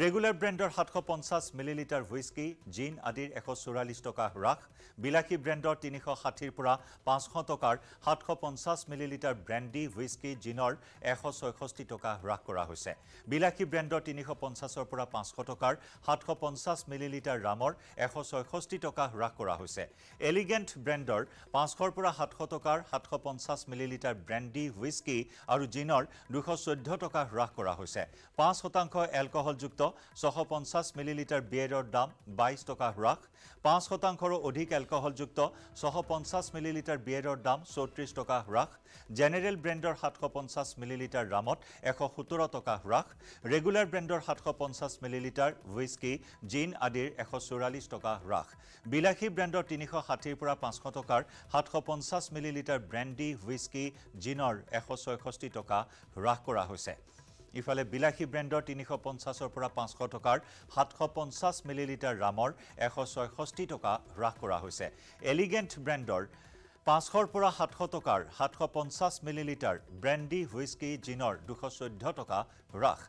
B: ৰেগুলাৰ ব্ৰেণ্ডৰ সাতশ পঞ্চাছ মিলিলিটাৰ হুইস্কি জিন আদিৰ এশ চৌৰাল্লিছ টকা হ্ৰাস বিলাসী ব্ৰেণ্ডৰ তিনিশ ষাঠিৰ পৰা পাঁচশ টকাৰ সাতশ পঞ্চাছ মিলিলিটাৰ ব্ৰেণ্ডি হুইস্কি জিনৰ এশ ছয়ষষ্ঠি টকা হ্ৰাস কৰা হৈছে বিলাসী ব্ৰেণ্ডৰ তিনিশ পঞ্চাছৰ পৰা পাঁচশ টকাৰ সাতশ পঞ্চাছ মিলিলিটাৰ ৰামৰ এশ ছয়ষষ্ঠি টকা হ্ৰাস কৰা হৈছে এলিগেণ্ট ব্ৰেণ্ডৰ পাঁচশৰ পৰা সাতশ টকাৰ সাতশ পঞ্চাছ মিলিলিটাৰ ব্ৰেণ্ডি হুইস্কি আৰু জিনৰ দুশ চৈধ্য টকা হ্ৰাস কৰা হৈছে পাঁচ শতাংশ এলকহলযুক্ত ছশ পঞ্চাছ মিলিলিটাৰ বিয়েৰৰ দাম বাইছ টকা হ্ৰাস পাঁচ শতাংশৰো অধিক এলকহলযুক্ত ছশ পঞ্চাছ মিলিলিটাৰ বিয়েৰৰ দাম চৌত্ৰিছ টকা হ্ৰাস জেনেৰেল ব্ৰেণ্ডৰ সাতশ পঞ্চাছ মিলিলিটাৰ ৰামত এশ সোতৰ টকা হ্ৰাস ৰেগুলাৰ ব্ৰেণ্ডৰ সাতশ পঞ্চাছ মিলিলিটাৰ হুইস্কি জিন আদিৰ এশ চৌৰাল্লিছ টকা হ্ৰাস বিলাসী ব্ৰেণ্ডৰ তিনিশ ষাঠিৰ পৰা পাঁচশ টকাৰ সাতশ পঞ্চাছ মিলিলিটাৰ ব্ৰেণ্ডি হুইস্কি জিনৰ এশ ছয়ষষ্ঠি টকা হ্ৰাস কৰা হৈছে ইফালে বিলাসী ব্ৰেণ্ডৰ তিনিশ পঞ্চাছৰ পৰা পাঁচশ টকাৰ সাতশ পঞ্চাছ মিলিলিটাৰ ৰামৰ এশ ছয়ষষ্ঠি টকা হ্ৰাস কৰা হৈছে এলিগেণ্ট ব্ৰেণ্ডৰ পাঁচশৰ পৰা সাতশ টকাৰ সাতশ পঞ্চাছ মিলিলিটাৰ ব্ৰেণ্ডি হুইস্কি জিনৰ দুশ চৈধ্য টকা হ্ৰাস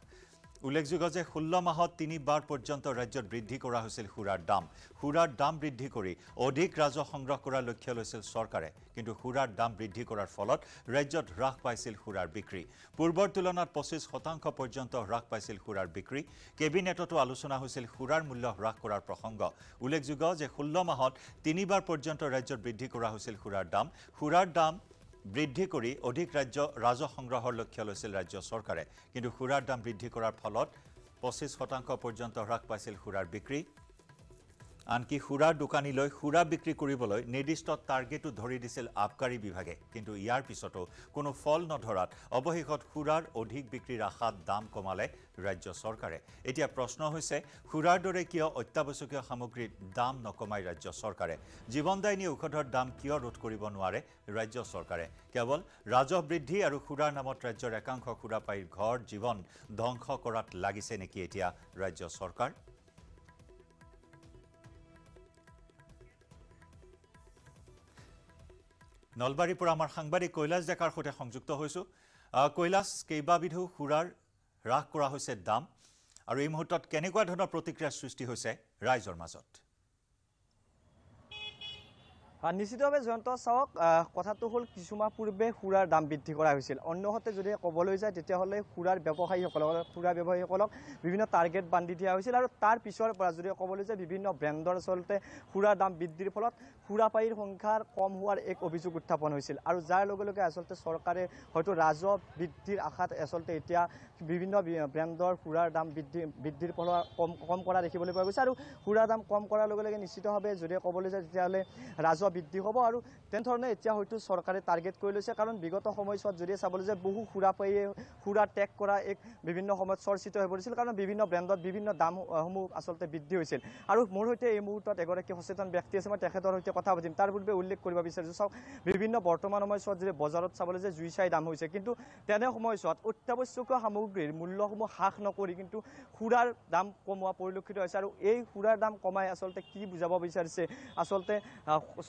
B: উল্লেখযোগ্য যে ষোল্ল মাহত তিনিবাৰ পৰ্যন্ত ৰাজ্যত বৃদ্ধি কৰা হৈছিল সুৰাৰ দাম সুৰাৰ দাম বৃদ্ধি কৰি অধিক ৰাজহ সংগ্ৰহ কৰাৰ লক্ষ্য লৈছিল চৰকাৰে কিন্তু সুৰাৰ দাম বৃদ্ধি কৰাৰ ফলত ৰাজ্যত হ্ৰাস পাইছিল সুৰাৰ বিক্ৰী পূৰ্বৰ তুলনাত পঁচিছ শতাংশ পৰ্যন্ত হ্ৰাস পাইছিল সুৰাৰ বিক্ৰী কেবিনেটতো আলোচনা হৈছিল সুৰাৰ মূল্য হ্ৰাস কৰাৰ প্ৰসংগ উল্লেখযোগ্য যে ষোল্ল মাহত তিনিবাৰ পৰ্যন্ত ৰাজ্যত বৃদ্ধি কৰা হৈছিল সুৰাৰ দাম সুৰাৰ দাম বৃদ্ধি কৰি অধিক ৰাজ্য ৰাজহ সংগ্ৰহৰ লক্ষ্য লৈছিল ৰাজ্য চৰকাৰে কিন্তু সুৰাৰ দাম বৃদ্ধি কৰাৰ ফলত পঁচিছ শতাংশ পৰ্যন্ত হ্ৰাস পাইছিল সুৰাৰ বিক্ৰী আনকি সুৰাৰ দোকানীলৈ সুৰা বিক্ৰী কৰিবলৈ নিৰ্দিষ্ট টাৰ্গেটো ধৰি দিছিল আবকাৰী বিভাগে কিন্তু ইয়াৰ পিছতো কোনো ফল নধৰাত অৱশেষত সুৰাৰ অধিক বিক্ৰীৰ আশাত দাম কমালে ৰাজ্য চৰকাৰে এতিয়া প্ৰশ্ন হৈছে সুৰাৰ দৰে কিয় অত্যাৱশ্যকীয় সামগ্ৰীত দাম নকমাই ৰাজ্য চৰকাৰে জীৱনদায়িনী ঔষধৰ দাম কিয় ৰোধ কৰিব নোৱাৰে ৰাজ্য চৰকাৰে কেৱল ৰাজহ বৃদ্ধি আৰু সুৰাৰ নামত ৰাজ্যৰ একাংশ সুৰাপাইৰ ঘৰ জীৱন ধ্বংস কৰাত লাগিছে নেকি এতিয়া ৰাজ্য চৰকাৰ নলবাৰীৰ পৰা আমাৰ সাংবাদিক কৈলাশ ডেকাৰ সৈতে সংযুক্ত হৈছোঁ কৈলাশ কেইবাবিধো সুৰাৰ হ্ৰাস কৰা হৈছে দাম আৰু এই মুহূৰ্তত কেনেকুৱা ধৰণৰ প্ৰতিক্ৰিয়াৰ সৃষ্টি হৈছে ৰাইজৰ মাজত নিশ্চিতভাৱে জয়ন্ত চাওক কথাটো হ'ল কিছুমাহ
J: পূৰ্বে সুৰাৰ দাম বৃদ্ধি কৰা হৈছিল অন্যহতে যদি ক'বলৈ যায় তেতিয়াহ'লে সুৰাৰ ব্যৱসায়ীসকলক সুৰা ব্যৱসায়ীসকলক বিভিন্ন টাৰ্গেট বান্ধি দিয়া হৈছিল আৰু তাৰ পিছৰ পৰা যদি ক'বলৈ যায় বিভিন্ন ব্ৰেণ্ডৰ আচলতে সুৰাৰ দাম বৃদ্ধিৰ ফলত সুৰাপায়ীৰ সংখ্যা কম হোৱাৰ এক অভিযোগ উত্থাপন হৈছিল আৰু যাৰ লগে লগে আচলতে চৰকাৰে হয়তো ৰাজহ বৃদ্ধিৰ আশাত আচলতে এতিয়া বিভিন্ন ব্ৰেণ্ডৰ সুৰাৰ দাম বৃদ্ধি বৃদ্ধিৰ ফলত কম কম কৰা দেখিবলৈ পোৱা গৈছে আৰু সুৰাৰ দাম কম কৰাৰ লগে লগে নিশ্চিতভাৱে যদি ক'বলৈ যায় তেতিয়াহ'লে ৰাজহ ৰাজস্ব বৃদ্ধি হ'ব আৰু তেনেধৰণে এতিয়া হয়তো চৰকাৰে টাৰ্গেট কৰি লৈছে কাৰণ বিগত সময়ছোৱাত যদি চাবলৈ যে বহু সুৰা সুৰাপায়ে সুৰা টেগ কৰা এক বিভিন্ন সময়ত চৰ্চিত হৈ পৰিছিল কাৰণ বিভিন্ন ব্ৰেণ্ডত বিভিন্ন দামসমূহ আচলতে বৃদ্ধি হৈছিল আৰু মোৰ সৈতে এই মুহূৰ্তত এগৰাকী সচেতন ব্যক্তি আছে মই তেখেতৰ সৈতে কথা পাতিম তাৰ পূৰ্বে উল্লেখ কৰিব বিচাৰিছোঁ চাওক বিভিন্ন বৰ্তমান সময়ছোৱাত যদি বজাৰত চাবলৈ যে জুই চাই দাম হৈছে কিন্তু তেনে সময়ছোৱাত অত্যাৱশ্যকীয় সামগ্ৰীৰ মূল্যসমূহ হ্ৰাস নকৰি কিন্তু সুৰাৰ দাম কমোৱা পৰিলক্ষিত হৈছে আৰু এই সুৰাৰ দাম কমাই আচলতে কি বুজাব বিচাৰিছে আচলতে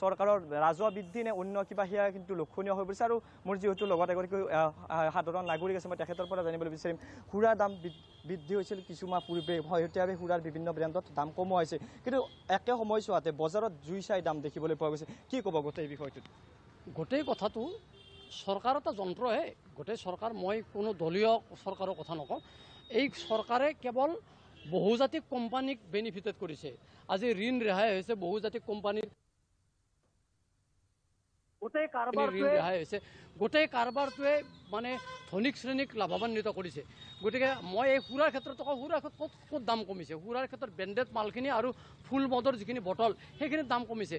J: চৰ চৰকাৰৰ ৰাজহুৱা বৃদ্ধি নে অন্য কিবা সেয়া কিন্তু লক্ষণীয় হৈ পৰিছে আৰু মোৰ যিহেতু লগত এগৰাকী সাধাৰণ নাগৰিক আছে মই তেখেতৰ পৰা জানিবলৈ বিচাৰিম সুৰা দাম বৃদ্ধি হৈছিল কিছুমান পূৰ্বে শেহতীয়াভাৱে সুৰাৰ বিভিন্ন ব্ৰেণ্ডত দাম কমোৱা হৈছে কিন্তু একে সময়ছোৱাতে বজাৰত জুই চাই দাম দেখিবলৈ পোৱা গৈছে কি ক'ব গোটেই বিষয়টোত
H: গোটেই কথাটো চৰকাৰ এটা যন্ত্ৰহে গোটেই চৰকাৰ মই কোনো দলীয় চৰকাৰৰ কথা নকওঁ এই চৰকাৰে কেৱল বহুজাতিক কোম্পানীক বেনিফিটেড কৰিছে আজি ঋণ ৰেহাই হৈছে বহুজাতিক কোম্পানীৰ হৈছে গোটেই কাৰবাৰটোৱে মানে ধনিক শ্ৰেণীক লাভান্বিত কৰিছে গতিকে মই এই সুৰাৰ ক্ষেত্ৰত অকল সুৰাৰ ক্ষেত্ৰত ক'ত ক'ত দাম কমিছে সুৰাৰ ক্ষেত্ৰত ব্ৰেণ্ডেড মালখিনি আৰু ফুল মদৰ যিখিনি বটল সেইখিনিৰ দাম কমিছে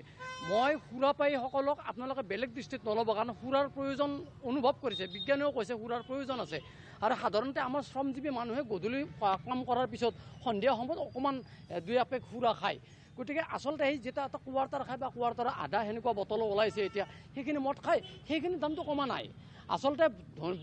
H: মই সুৰাপায়ীসকলক আপোনালোকে বেলেগ দৃষ্টিত নল'ব কাৰণ সুৰাৰ প্ৰয়োজন অনুভৱ কৰিছে বিজ্ঞানেও কৈছে সুৰাৰ প্ৰয়োজন আছে আৰু সাধাৰণতে আমাৰ শ্ৰমজীৱী মানুহে গধূলি কাম কৰাৰ পিছত সন্ধিয়া সময়ত অকণমান দুই আপেক সুৰা খায় গতিকে আচলতে সেই যেতিয়া এটা কুৱাৰ্টাৰ খায় বা কুৱাৰ্টাৰ আধা সেনেকুৱা বটলো ওলাইছে এতিয়া সেইখিনি মদ খায় সেইখিনি দামটো কমা নাই আচলতে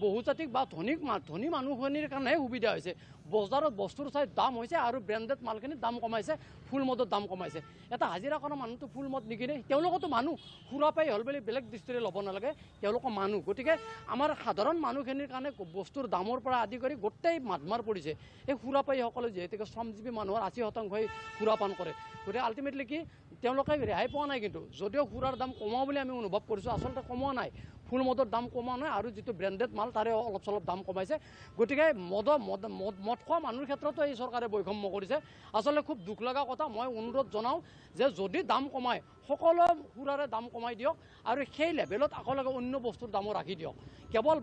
H: বহুজাতিক বা ধনী ধনী মানুহখিনিৰ কাৰণেহে সুবিধা হৈছে বজাৰত বস্তুৰ চাই দাম হৈছে আৰু ব্ৰেণ্ডেড মালখিনিত দাম কমাইছে ফুল মদৰ দাম কমাইছে এটা হাজিৰা কৰা মানুহটো ফুল মদ নিকিনে তেওঁলোকতো মানুহ সুৰাপাই হ'ল বুলি বেলেগ দৃষ্টিৰে ল'ব নালাগে তেওঁলোকৰ মানুহ গতিকে আমাৰ সাধাৰণ মানুহখিনিৰ কাৰণে বস্তুৰ দামৰ পৰা আদি কৰি গোটেই মাত মাৰ পৰিছে এই সুৰাপায়ীসকলে যিহেতুকে শ্ৰমজীৱী মানুহৰ আশী শতাংশই সুৰাপান কৰে গতিকে আল্টিমেটলি কি তেওঁলোকে ৰেহাই পোৱা নাই কিন্তু যদিও সুৰাৰ দাম কমাওঁ বুলি আমি অনুভৱ কৰিছোঁ আচলতে কমোৱা নাই ফুল মদৰ দাম কমা নাই আৰু যিটো ব্ৰেণ্ডেড মাল তাৰে অলপ চলপ দাম কমাইছে গতিকে মদ মদ মদ মদ খোৱা মানুহৰ ক্ষেত্ৰতো এই চৰকাৰে বৈষম্য কৰিছে আচলতে খুব দুখ লগা কথা মই অনুৰোধ জনাওঁ যে যদি দাম কমায় সকলো সুৰাৰে দাম কমাই দিয়ক আৰু সেই লেভেলত আকৌ অন্য বস্তুৰ দামো ৰাখি দিয়ক কেৱল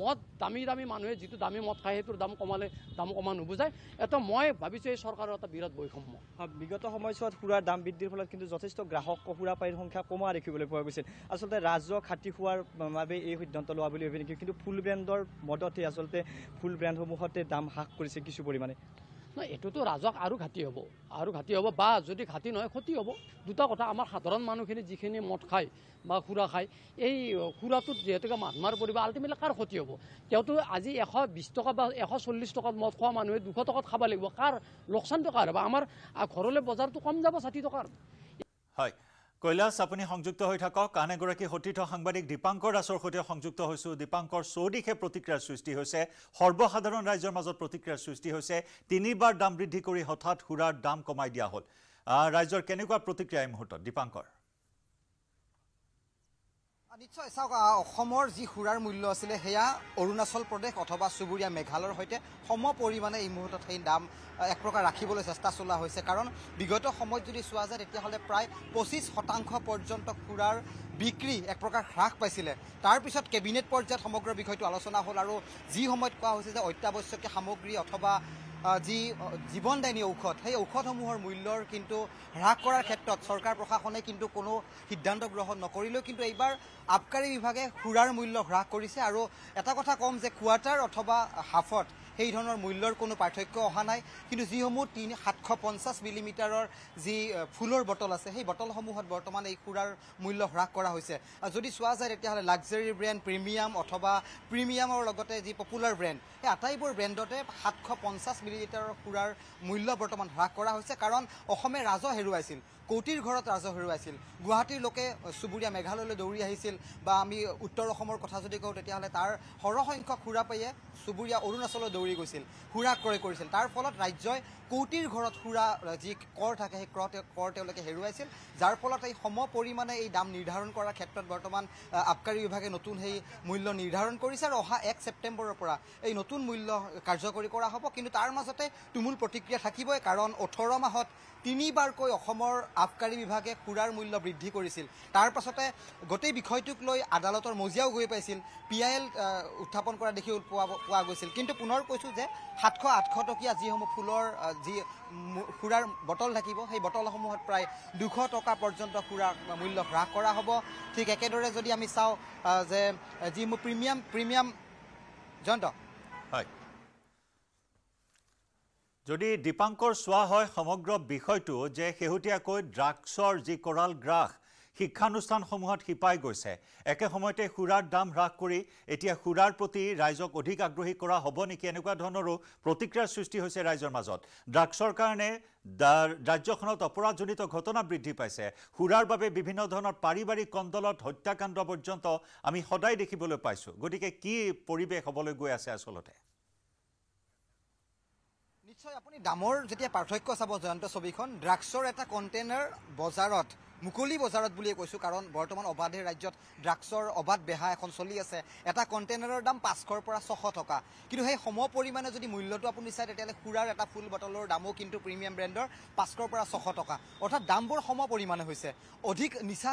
H: মদ দামী দামী মানুহে যিটো দামী মদ খায় সেইটোৰ দাম কমালে দাম কমা নুবুজায় এটা মই ভাবিছোঁ এই চৰকাৰৰ এটা বিৰাট বৈষম্য বিগত সময়ছোৱাত সুৰাৰ দাম বৃদ্ধিৰ ফলত
J: কিন্তু যথেষ্ট গ্ৰাহক সুৰা সুৰাপাৰীৰ সংখ্যা কমোৱা দেখিবলৈ পোৱা গৈছিল আচলতে ৰাজহ খাতি খোৱাৰ বাবে এই সিদ্ধান্ত লোৱা বুলি ভাবি নেকি কিন্তু ফুল ব্ৰেণ্ডৰ মদতে আচলতে ফুল ব্ৰেণ্ডসমূহতে দাম হ্ৰাস কৰিছে কিছু
H: পৰিমাণে নহয় এইটোতো ৰাজক আৰু ঘাটি হ'ব আৰু ঘাটি হ'ব বা যদি ঘাটি নহয় ক্ষতি হ'ব দুটা কথা আমাৰ সাধাৰণ মানুহখিনি যিখিনি মদ খায় বা সুৰা খায় এই সুৰাটোত যিহেতুকে মাত মাৰ পৰিব আল্টিমেটলি কাৰ ক্ষতি হ'ব তেওঁতো আজি এশ বিছ টকা বা এশ চল্লিছ টকাত মদ খোৱা মানুহে দুশ টকাত খাব লাগিব কাৰ লোকচানটো কাৰ হ'ব আমাৰ ঘৰলৈ বজাৰটো কম যাব ষাঠি টকাৰ
B: হয় কৈলাশ আপুনি সংযুক্ত হৈ থাকক আন এগৰাকী সতীৰ্থ সাংবাদিক দীপাংকৰ দাসৰ সৈতে সংযুক্ত হৈছো দীপাংকৰ চৌদিশে প্ৰতিক্ৰিয়াৰ সৃষ্টি হৈছে সৰ্বসাধাৰণ ৰাইজৰ মাজত প্ৰতিক্ৰিয়াৰ সৃষ্টি হৈছে তিনিবাৰ দাম বৃদ্ধি কৰি হঠাৎ সুৰাৰ দাম কমাই দিয়া হ'ল ৰাইজৰ কেনেকুৱা প্ৰতিক্ৰিয়া এই মুহূৰ্তত দীপাংকৰ
F: নিশ্চয় চাওক অসমৰ যি সুৰাৰ মূল্য আছিলে সেয়া অৰুণাচল প্ৰদেশ অথবা চুবুৰীয়া মেঘালয়ৰ সৈতে সম পৰিমাণে এই মুহূৰ্তত সেই দাম এক প্ৰকাৰ ৰাখিবলৈ চেষ্টা চলোৱা হৈছে কাৰণ বিগত সময়ত যদি চোৱা যায় তেতিয়াহ'লে প্ৰায় পঁচিছ শতাংশ পৰ্যন্ত সুৰাৰ বিক্ৰী এক প্ৰকাৰ হ্ৰাস পাইছিলে তাৰপিছত কেবিনেট পৰ্যায়ত সমগ্ৰ বিষয়টো আলোচনা হ'ল আৰু যি সময়ত কোৱা হৈছে যে অত্যাৱশ্যকীয় সামগ্ৰী অথবা যি জীৱনদায়িনী ঔষধ সেই ঔষধসমূহৰ মূল্যৰ কিন্তু হ্ৰাস কৰাৰ ক্ষেত্ৰত চৰকাৰ প্ৰশাসনে কিন্তু কোনো সিদ্ধান্ত গ্ৰহণ নকৰিলেও কিন্তু এইবাৰ আবকাৰী বিভাগে সুৰাৰ মূল্য হ্ৰাস কৰিছে আৰু এটা কথা ক'ম যে কোৱাৰ্টাৰ অথবা হাফত সেই ধৰণৰ মূল্যৰ কোনো পাৰ্থক্য অহা নাই কিন্তু যিসমূহ তিনি সাতশ পঞ্চাছ মিলিমিটাৰৰ যি ফুলৰ বটল আছে সেই বটলসমূহত বৰ্তমান এই সুৰাৰ মূল্য হ্ৰাস কৰা হৈছে যদি চোৱা যায় তেতিয়াহ'লে লাগজাৰী ব্ৰেণ্ড প্ৰিমিয়াম অথবা প্ৰিমিয়ামৰ লগতে যি পপুলাৰ ব্ৰেণ্ড সেই আটাইবোৰ ব্ৰেণ্ডতে সাতশ পঞ্চাছ মিলিলিটাৰৰ সুৰাৰ মূল্য বৰ্তমান হ্ৰাস কৰা হৈছে কাৰণ অসমে ৰাজহ হেৰুৱাইছিল কৌটিৰ ঘৰত ৰাজহ হেৰুৱাইছিল গুৱাহাটীৰ লোকে চুবুৰীয়া মেঘালয়লৈ দৌৰি আহিছিল বা আমি উত্তৰ অসমৰ কথা যদি কওঁ তেতিয়াহ'লে তাৰ সৰহসংখ্যক সুৰাপায়ীয়ে চুবুৰীয়া অৰুণাচললৈ দৌৰি গৈছিল সুৰা ক্ৰয় কৰিছিল তাৰ ফলত ৰাজ্যই কৌটিৰ ঘৰত সুৰা যি কৰ থাকে সেই ক্ৰ কৰ তেওঁলোকে হেৰুৱাইছিল যাৰ ফলত এই সম পৰিমাণে এই দাম নিৰ্ধাৰণ কৰাৰ ক্ষেত্ৰত বৰ্তমান আবকাৰী বিভাগে নতুন সেই মূল্য নিৰ্ধাৰণ কৰিছে আৰু অহা এক ছেপ্টেম্বৰৰ পৰা এই নতুন মূল্য কাৰ্যকৰী কৰা হ'ব কিন্তু তাৰ মাজতে তুমুল প্ৰতিক্ৰিয়া থাকিবই কাৰণ ওঠৰ মাহত তিনিবাৰকৈ অসমৰ আবকাৰী বিভাগে সুৰাৰ মূল্য বৃদ্ধি কৰিছিল তাৰ পাছতে গোটেই বিষয়টোক লৈ আদালতৰ মজিয়াও গৈ পাইছিল পি আই এল উত্থাপন কৰা দেখি পোৱা পোৱা গৈছিল কিন্তু পুনৰ কৈছোঁ যে সাতশ আঠশ টকীয়া যিসমূহ ফুলৰ যি সুৰাৰ বটল থাকিব সেই বটলসমূহত প্ৰায় দুশ টকা পৰ্যন্ত সুৰাৰ মূল্য হ্ৰাস কৰা হ'ব ঠিক একেদৰে যদি আমি চাওঁ যে
B: যি মোৰ প্ৰিমিয়াম প্ৰিমিয়াম জয়ন্ত হয় যদি দীপাংকৰ চোৱা হয় সমগ্ৰ বিষয়টো যে শেহতীয়াকৈ ড্ৰাগছৰ যি কৰাল গ্ৰাস শিক্ষানুষ্ঠানসমূহত শিপাই গৈছে একে সময়তে সুৰাৰ দাম হ্ৰাস কৰি এতিয়া সুৰাৰ প্ৰতি ৰাইজক অধিক আগ্ৰহী কৰা হ'ব নেকি এনেকুৱা ধৰণৰো প্ৰতিক্ৰিয়াৰ সৃষ্টি হৈছে ৰাইজৰ মাজত ড্ৰাগছৰ কাৰণে ৰাজ্যখনত অপৰাধজনিত ঘটনা বৃদ্ধি পাইছে সুৰাৰ বাবে বিভিন্ন ধৰণৰ পাৰিবাৰিক কণ্ডলত হত্যাকাণ্ড পৰ্যন্ত আমি সদায় দেখিবলৈ পাইছোঁ গতিকে কি পৰিৱেশ হ'বলৈ গৈ আছে আচলতে
F: নিশ্চয় আপুনি দামৰ যেতিয়া পাৰ্থক্য চাব জয়ন্ত ছবিখন ড্ৰাগছৰ এটা কণ্টেইনাৰ বজাৰত মুকলি বজাৰত বুলিয়ে কৈছোঁ কাৰণ বৰ্তমান অবাধে ৰাজ্যত ড্ৰাগছৰ অবাধ বেহা এখন চলি আছে এটা কণ্টেইনাৰৰ দাম পাঁচশৰ পৰা ছশ টকা কিন্তু সেই সম পৰিমাণে যদি মূল্যটো আপুনি চায় তেতিয়াহ'লে সুৰাৰ এটা ফুল বটলৰ দামো কিন্তু প্ৰিমিয়াম ব্ৰেণ্ডৰ পাঁচশৰ পৰা ছশ টকা অৰ্থাৎ দামবোৰ সম পৰিমাণে হৈছে অধিক নিচা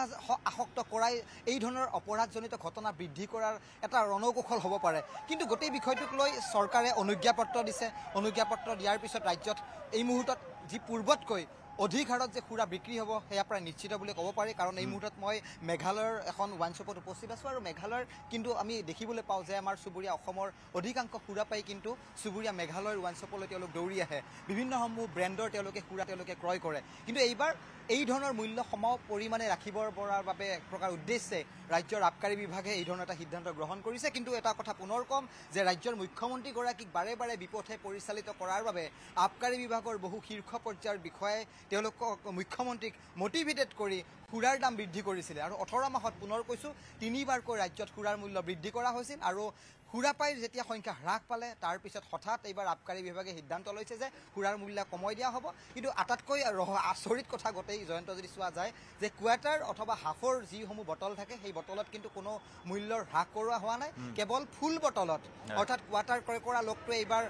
F: আসক্ত কৰাই এই ধৰণৰ অপৰাধজনিত ঘটনা বৃদ্ধি কৰাৰ এটা ৰণকৌশল হ'ব পাৰে কিন্তু গোটেই বিষয়টোক লৈ চৰকাৰে অনুজ্ঞাপত্ৰ দিছে অনুজ্ঞাপত্ৰ দিয়াৰ পিছত ৰাজ্যত এই মুহূৰ্তত যি পূৰ্বতকৈ অধিক হাৰত যে সুৰা বিক্ৰী হ'ব সেয়া প্ৰায় নিশ্চিত বুলি ক'ব পাৰি কাৰণ এই মুহূৰ্তত মই মেঘালয়ৰ এখন ৱাইন শ্বপত উপস্থিত আছোঁ আৰু মেঘালয়ৰ কিন্তু আমি দেখিবলৈ পাওঁ যে আমাৰ চুবুৰীয়া অসমৰ অধিকাংশ সুৰা পাই কিন্তু চুবুৰীয়া মেঘালয়ৰ ৱাইন শ্বপলৈ তেওঁলোক দৌৰি আহে বিভিন্নসমূহ ব্ৰেণ্ডৰ তেওঁলোকে সুৰা তেওঁলোকে ক্ৰয় কৰে কিন্তু এইবাৰ এই ধৰণৰ মূল্য সম পৰিমাণে ৰাখিবৰ পৰাৰ বাবে এক প্ৰকাৰ উদ্দেশ্যে ৰাজ্যৰ আবকাৰী বিভাগে এই ধৰণৰ এটা সিদ্ধান্ত গ্ৰহণ কৰিছে কিন্তু এটা কথা পুনৰ ক'ম যে ৰাজ্যৰ মুখ্যমন্ত্ৰীগৰাকীক বাৰে বাৰে বিপথে পৰিচালিত কৰাৰ বাবে আবকাৰী বিভাগৰ বহু শীৰ্ষ পৰ্যায়ৰ বিষয়াই তেওঁলোকক মুখ্যমন্ত্ৰীক মটিভেটেড কৰি সুৰাৰ দাম বৃদ্ধি কৰিছিলে আৰু ওঠৰ মাহত পুনৰ কৈছোঁ তিনিবাৰকৈ ৰাজ্যত সুৰাৰ মূল্য বৃদ্ধি কৰা হৈছিল আৰু সুৰা পাই যেতিয়া সংখ্যা হ্ৰাস পালে তাৰপিছত হঠাৎ এইবাৰ আবকাৰী বিভাগে সিদ্ধান্ত লৈছে যে সুৰাৰ মূল্য কমাই দিয়া হ'ব কিন্তু আটাইতকৈ আচৰিত কথা গোটেই জয়ন্ত যদি চোৱা যায় যে কুৱাটাৰ অথবা হাফৰ যিসমূহ বটল থাকে সেই বটলত কিন্তু কোনো মূল্যৰ হ্ৰাস কৰোৱা হোৱা নাই কেৱল ফুল বটলত অৰ্থাৎ কুৱাটাৰ ক্ৰয় কৰা লোকটোৱে এইবাৰ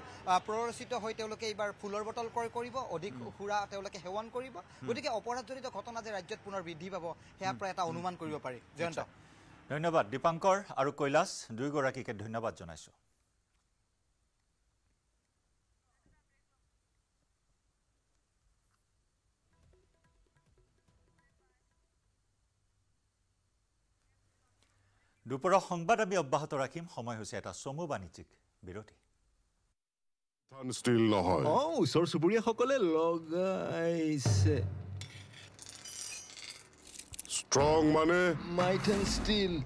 F: প্ৰৰোচিত হৈ তেওঁলোকে এইবাৰ ফুলৰ বটল ক্ৰয় কৰিব অধিক সুৰা তেওঁলোকে সেৱন কৰিব গতিকে অপৰাধজনিত ঘটনা যে ৰাজ্যত পুনৰ বৃদ্ধি পাব সেয়াৰ পৰা এটা অনুমান কৰিব পাৰি জয়ন্ত
B: ধন্যবাদ দীপাংকৰ আৰু কৈলাশ দুয়োগৰাকীকে ধন্যবাদ জনাইছোঁ দুপৰৰ সংবাদ আমি অব্যাহত ৰাখিম সময় হৈছে এটা চমু বাণিজ্যিক বিৰতি নহয় ওচৰ চুবুৰীয়াসকলে লগাইছে
G: Strong money. Might and steel.